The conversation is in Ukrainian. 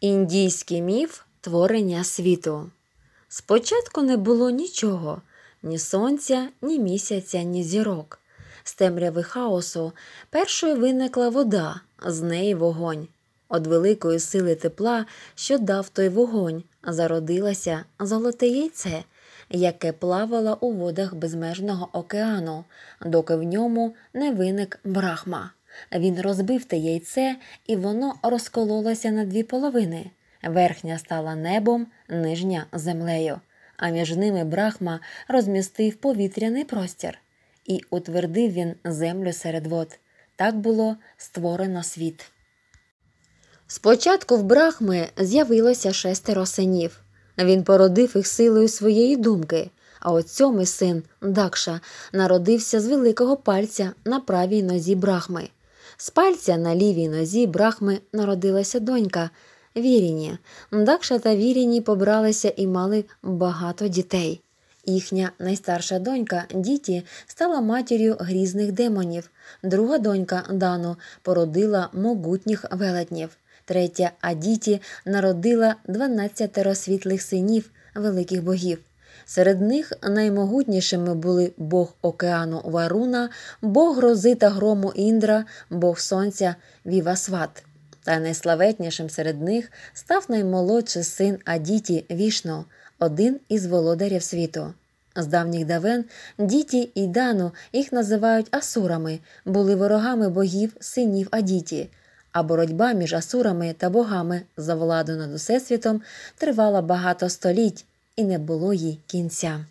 Індійський міф творення світу. Спочатку не було нічого, ні сонця, ні місяця, ні зірок. З темряви хаосу першою виникла вода, з неї вогонь. Од великої сили тепла, що дав той вогонь, зародилася золоте яйце, яке плавало у водах безмежного океану, доки в ньому не виник брахма. Він розбив те яйце, і воно розкололося на дві половини. Верхня стала небом, нижня землею, а між ними Брахма розмістив повітряний простір і утвердив він землю серед вод. Так було створено світ. Спочатку в Брахми з'явилося шестеро синів. Він породив їх силою своєї думки, а от сьомий син Дакша народився з великого пальця на правій нозі Брахми. З пальця на лівій нозі Брахми народилася донька Віріні. Дакша та Віріні побралися і мали багато дітей. Їхня найстарша донька Діті стала матір'ю грізних демонів. Друга донька Дану породила могутніх велетнів. Третя Адіті народила 12 світлих синів великих богів. Серед них наймогутнішими були Бог океану Варуна, Бог грози та грому Індра, Бог сонця Вівасват. Та найславетнішим серед них став наймолодший син Адіті Вішно, один із володарів світу. З давніх давен діті і Дану їх називають асурами, були ворогами богів, синів Адіті. А боротьба між асурами та богами за владу над усесвітом тривала багато століть і не було їй кінця.